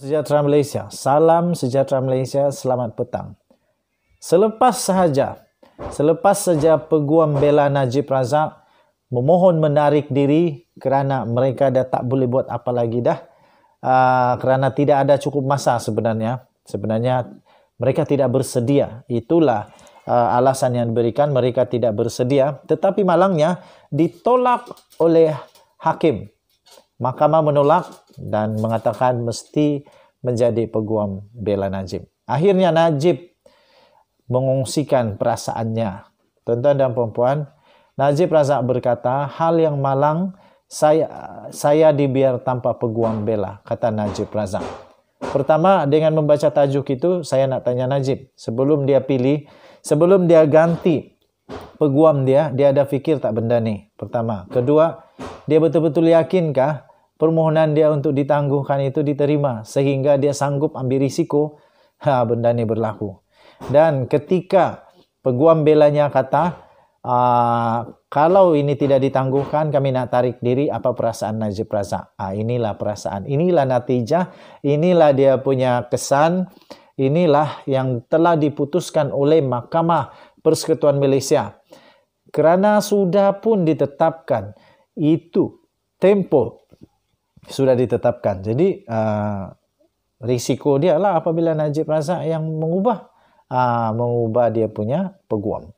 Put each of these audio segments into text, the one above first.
Sejahtera Malaysia. Salam sejahtera Malaysia. Selamat petang. Selepas sahaja, selepas saja peguam bela Najib Razak memohon menarik diri kerana mereka dah tak boleh buat apa lagi dah. Uh, kerana tidak ada cukup masa sebenarnya. Sebenarnya mereka tidak bersedia. Itulah uh, alasan yang diberikan mereka tidak bersedia. Tetapi malangnya ditolak oleh hakim Mahkamah menolak dan mengatakan mesti menjadi peguam bela Najib. Akhirnya Najib mengungsikan perasaannya. Tuan-tuan dan perempuan, Najib Razak berkata, hal yang malang saya saya dibiar tanpa peguam bela, kata Najib Razak. Pertama, dengan membaca tajuk itu, saya nak tanya Najib. Sebelum dia pilih, sebelum dia ganti peguam dia, dia ada fikir tak benda ni? Pertama. Kedua, dia betul-betul yakinkah permohonan dia untuk ditangguhkan itu diterima sehingga dia sanggup ambil risiko ha, benda ini berlaku dan ketika peguam belanya kata ah, kalau ini tidak ditangguhkan kami nak tarik diri apa perasaan Najib Razak ah, inilah perasaan inilah natijah inilah dia punya kesan inilah yang telah diputuskan oleh Mahkamah Persekutuan Malaysia kerana sudah pun ditetapkan itu tempo sudah ditetapkan. Jadi uh, risiko dia lah apabila Najib Razak yang mengubah uh, mengubah dia punya peguam.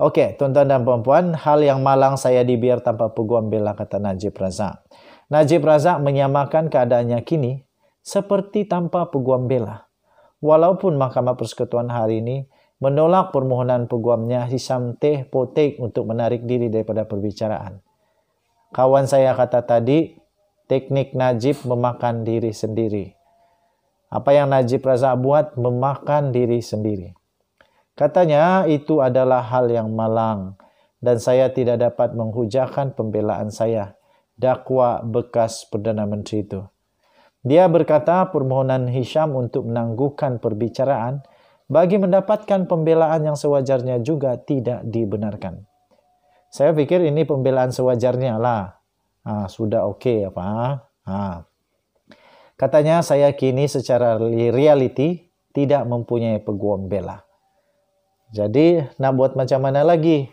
Oke, tuan-tuan dan puan-puan, hal yang malang saya dibiar tanpa peguam bila kata Najib Razak. Najib Razak menyamakan keadaannya kini seperti tanpa peguam bela. Walaupun Mahkamah Persekutuan hari ini menolak permohonan peguamnya Hisam Teh Potek untuk menarik diri daripada perbicaraan. Kawan saya kata tadi, Teknik Najib memakan diri sendiri. Apa yang Najib Razak buat memakan diri sendiri. Katanya itu adalah hal yang malang dan saya tidak dapat menghujahkan pembelaan saya. Dakwa bekas Perdana Menteri itu. Dia berkata permohonan Hisham untuk menangguhkan perbicaraan bagi mendapatkan pembelaan yang sewajarnya juga tidak dibenarkan. Saya pikir ini pembelaan sewajarnya lah. Ah, sudah oke apa? Ya, ah. Katanya saya kini secara reality tidak mempunyai peguam bela. Jadi nak buat macam mana lagi?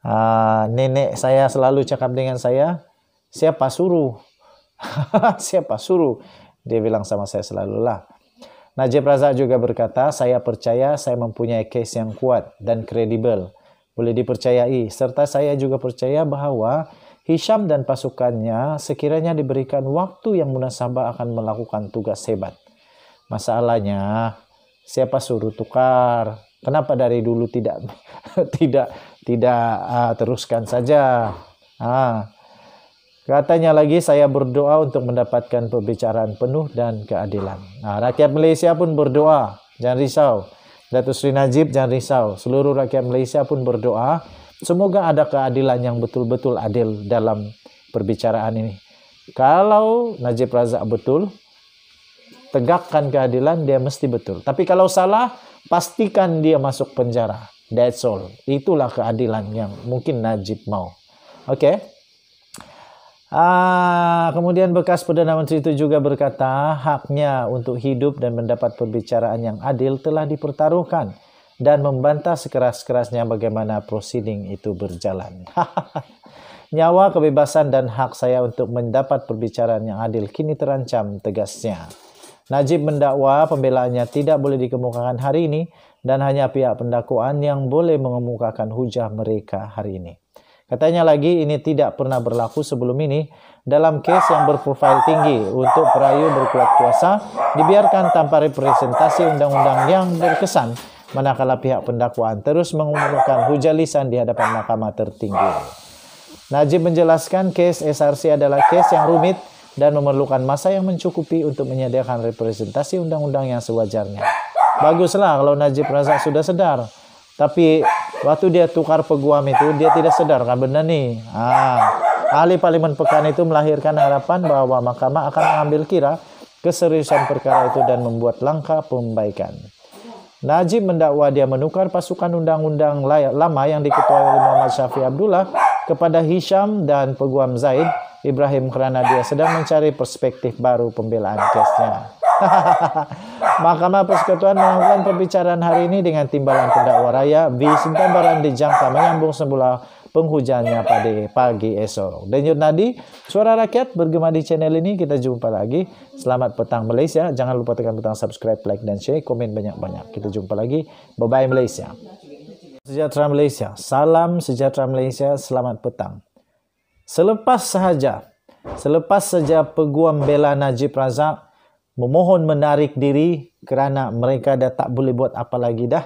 Ah, nenek saya selalu cakap dengan saya, siapa suruh? siapa suruh? Dia bilang sama saya selalu lah. Najib Razak juga berkata, saya percaya saya mempunyai case yang kuat dan kredibel, boleh dipercayai. Serta saya juga percaya bahawa Hisham dan pasukannya sekiranya diberikan waktu yang munasabah akan melakukan tugas hebat. Masalahnya, siapa suruh tukar? Kenapa dari dulu tidak tidak tidak uh, teruskan saja? Ah. Katanya lagi saya berdoa untuk mendapatkan pembicaraan penuh dan keadilan. Nah, rakyat Malaysia pun berdoa, jangan risau. Datuk Sri Najib jangan risau. Seluruh rakyat Malaysia pun berdoa Semoga ada keadilan yang betul-betul adil dalam perbicaraan ini. Kalau Najib Razak betul, tegakkan keadilan dia mesti betul. Tapi kalau salah, pastikan dia masuk penjara. That's all. Itulah keadilan yang mungkin Najib mau. Oke. Okay? Ah, kemudian bekas Perdana Menteri itu juga berkata, haknya untuk hidup dan mendapat perbicaraan yang adil telah dipertaruhkan dan membantah sekeras-kerasnya bagaimana prosiding itu berjalan. Nyawa, kebebasan, dan hak saya untuk mendapat perbicaraan yang adil kini terancam tegasnya. Najib mendakwa pembelaannya tidak boleh dikemukakan hari ini dan hanya pihak pendakwaan yang boleh mengemukakan hujah mereka hari ini. Katanya lagi ini tidak pernah berlaku sebelum ini dalam kes yang berprofil tinggi untuk perayu berkuat kuasa dibiarkan tanpa representasi undang-undang yang berkesan manakala pihak pendakwaan terus mengumumkan hujah lisan di hadapan mahkamah tertinggi. Najib menjelaskan case SRC adalah case yang rumit dan memerlukan masa yang mencukupi untuk menyediakan representasi undang-undang yang sewajarnya. Baguslah kalau Najib Razak sudah sedar. Tapi waktu dia tukar peguam itu dia tidak sedar kan benar nih. Ah, ahli parlimen pekan itu melahirkan harapan bahwa mahkamah akan mengambil kira keseriusan perkara itu dan membuat langkah pembaikan. Najib mendakwa dia menukar pasukan undang-undang lama yang diketuai oleh Muhammad Syafi Abdullah kepada Hisham dan peguam Zaid Ibrahim kerana dia sedang mencari perspektif baru pembelaan kesnya. Mahkamah Persekutuan melakukan perbicaraan hari ini dengan timbalan pendakwa raya di Sinta di dijangka menyambung semula penghujannya pada pagi esok. Dan yuk nadi, suara rakyat bergema di channel ini. Kita jumpa lagi. Selamat petang Malaysia. Jangan lupa tekan butang subscribe, like dan share. Komen banyak-banyak. Kita jumpa lagi. Bye-bye Malaysia. Sejahtera Malaysia. Salam sejahtera Malaysia. Selamat petang. Selepas sahaja, selepas saja peguam bela Najib Razak memohon menarik diri kerana mereka dah tak boleh buat apa lagi dah.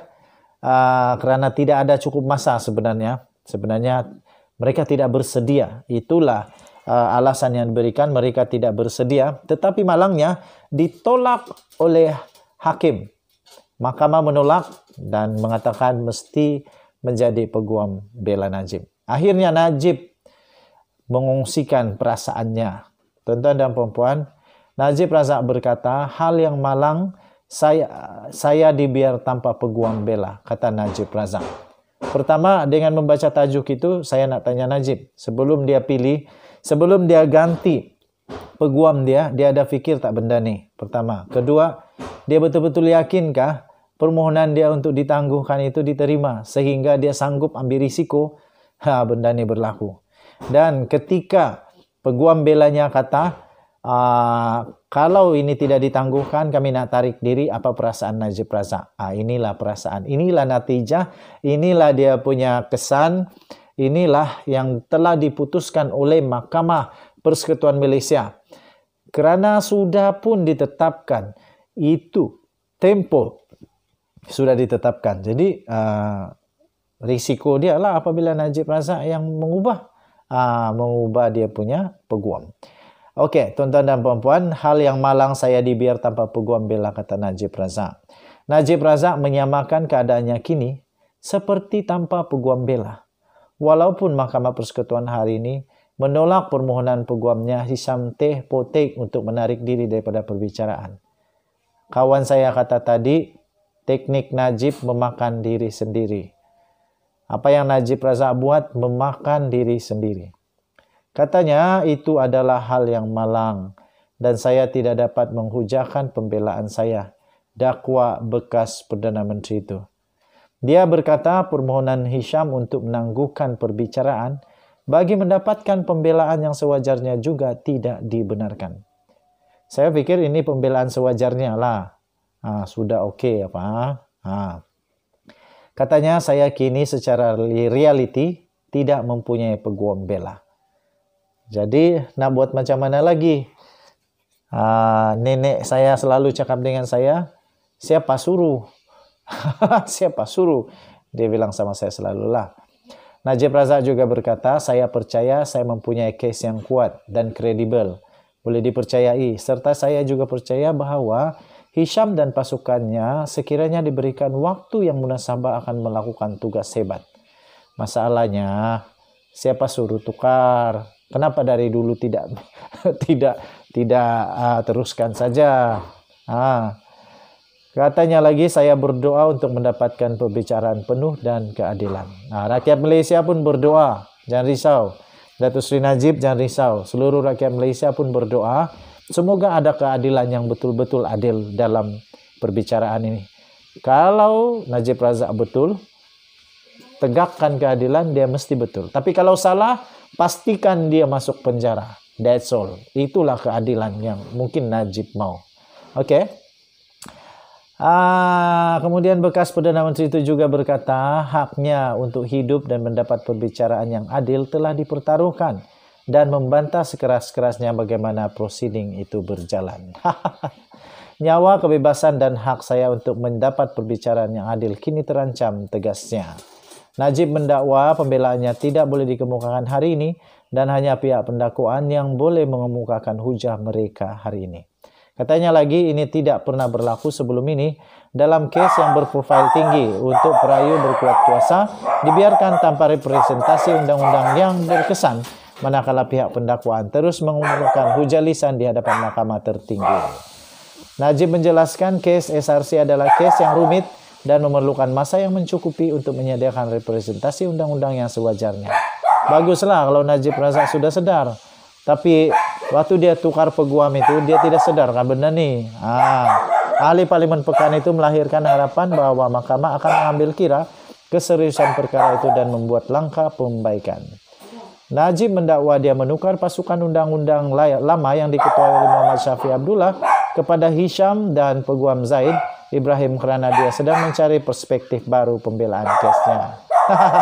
Uh, kerana tidak ada cukup masa sebenarnya. Sebenarnya mereka tidak bersedia. Itulah uh, alasan yang diberikan mereka tidak bersedia, tetapi malangnya ditolak oleh hakim. Mahkamah menolak dan mengatakan mesti menjadi peguam bela Najib. Akhirnya Najib mengungsikan perasaannya. Tuan-tuan dan perempuan, Najib Razak berkata, hal yang malang saya saya dibiar tanpa peguam bela, kata Najib Razak. Pertama, dengan membaca tajuk itu, saya nak tanya Najib. Sebelum dia pilih, sebelum dia ganti peguam dia, dia ada fikir tak benda nih? Pertama. Kedua, dia betul-betul yakinkah permohonan dia untuk ditangguhkan itu diterima sehingga dia sanggup ambil risiko ha, benda ini berlaku. Dan ketika peguam belanya kata, Ah, kalau ini tidak ditangguhkan, kami nak tarik diri apa perasaan Najib Razak. Ah, inilah perasaan, inilah natijah, inilah dia punya kesan, inilah yang telah diputuskan oleh Mahkamah Persekutuan Malaysia. Kerana sudah pun ditetapkan itu tempo sudah ditetapkan. Jadi uh, risiko dia lah apabila Najib Razak yang mengubah uh, mengubah dia punya peguam. Oke, tuan-tuan dan perempuan, hal yang malang saya dibiar tanpa peguam bela kata Najib Razak. Najib Razak menyamakan keadaannya kini seperti tanpa peguam bela. Walaupun Mahkamah Persekutuan hari ini menolak permohonan peguamnya Hisam Teh Potek untuk menarik diri daripada perbicaraan. Kawan saya kata tadi, teknik Najib memakan diri sendiri. Apa yang Najib Razak buat memakan diri sendiri. Katanya itu adalah hal yang malang dan saya tidak dapat menghujahkan pembelaan saya, dakwa bekas Perdana Menteri itu. Dia berkata permohonan Hisham untuk menangguhkan perbicaraan bagi mendapatkan pembelaan yang sewajarnya juga tidak dibenarkan. Saya pikir ini pembelaan sewajarnya lah. Ah, sudah oke okay, apa? Ah. Katanya saya kini secara reality tidak mempunyai peguam bela. Jadi, nak buat macam mana lagi? Uh, nenek saya selalu cakap dengan saya, siapa suruh? siapa suruh? Dia bilang sama saya selalu lah. Najib Razak juga berkata, saya percaya saya mempunyai case yang kuat dan kredibel. Boleh dipercayai, serta saya juga percaya bahwa Hisham dan pasukannya sekiranya diberikan waktu yang munasabah akan melakukan tugas hebat. Masalahnya, siapa suruh tukar? Kenapa dari dulu tidak tidak tidak uh, teruskan saja? Ah. Katanya lagi saya berdoa untuk mendapatkan pembicaraan penuh dan keadilan. Nah, rakyat Malaysia pun berdoa, jangan risau. Datuk Sri Najib jangan risau. Seluruh rakyat Malaysia pun berdoa semoga ada keadilan yang betul-betul adil dalam perbicaraan ini. Kalau Najib Razak betul, tegakkan keadilan dia mesti betul. Tapi kalau salah, Pastikan dia masuk penjara. That's all. Itulah keadilan yang mungkin Najib mau. Oke. Okay? Ah, kemudian bekas Perdana Menteri itu juga berkata, haknya untuk hidup dan mendapat perbicaraan yang adil telah dipertaruhkan dan membantah sekeras-kerasnya bagaimana proceeding itu berjalan. Nyawa, kebebasan, dan hak saya untuk mendapat perbicaraan yang adil kini terancam tegasnya. Najib mendakwa pembelaannya tidak boleh dikemukakan hari ini dan hanya pihak pendakwaan yang boleh mengemukakan hujah mereka hari ini. Katanya lagi ini tidak pernah berlaku sebelum ini dalam kes yang berprofil tinggi untuk perayu berkuat kuasa dibiarkan tanpa representasi undang-undang yang berkesan manakala pihak pendakwaan terus mengumumkan hujah lisan di hadapan mahkamah tertinggi. Najib menjelaskan kes SRC adalah kes yang rumit dan memerlukan masa yang mencukupi untuk menyediakan representasi undang-undang yang sewajarnya. Baguslah kalau Najib Razak sudah sedar. Tapi waktu dia tukar peguam itu dia tidak sedar kan benar nih. Ah, ahli parlimen pekan itu melahirkan harapan bahwa mahkamah akan mengambil kira keseriusan perkara itu dan membuat langkah pembaikan. Najib mendakwa dia menukar pasukan undang-undang lama yang diketuai oleh Muhammad Syafi Abdullah kepada Hisham dan peguam Zaid Ibrahim karena dia sedang mencari perspektif baru pembelaan kesnya.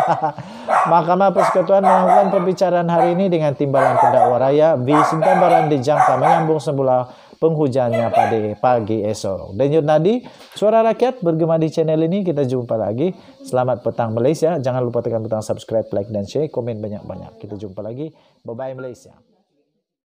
Mahkamah Persekutuan melakukan pembicaraan hari ini dengan timbalan pendakwa raya Di Sintambaran dijangka menyambung semula penghujannya pada pagi esok. Denyut Nadi, suara rakyat bergema di channel ini. Kita jumpa lagi. Selamat petang Malaysia. Jangan lupa tekan butang subscribe, like, dan share. Komen banyak-banyak. Kita jumpa lagi. Bye-bye Malaysia.